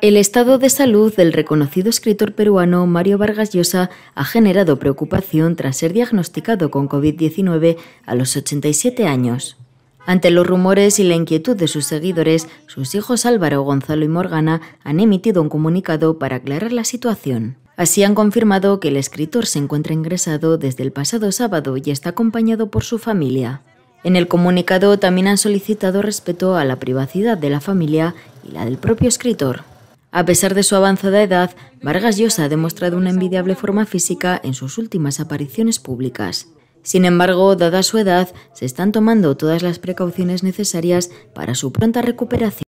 El estado de salud del reconocido escritor peruano Mario Vargas Llosa ha generado preocupación tras ser diagnosticado con COVID-19 a los 87 años. Ante los rumores y la inquietud de sus seguidores, sus hijos Álvaro, Gonzalo y Morgana han emitido un comunicado para aclarar la situación. Así han confirmado que el escritor se encuentra ingresado desde el pasado sábado y está acompañado por su familia. En el comunicado también han solicitado respeto a la privacidad de la familia y la del propio escritor. A pesar de su avanzada edad, Vargas Llosa ha demostrado una envidiable forma física en sus últimas apariciones públicas. Sin embargo, dada su edad, se están tomando todas las precauciones necesarias para su pronta recuperación.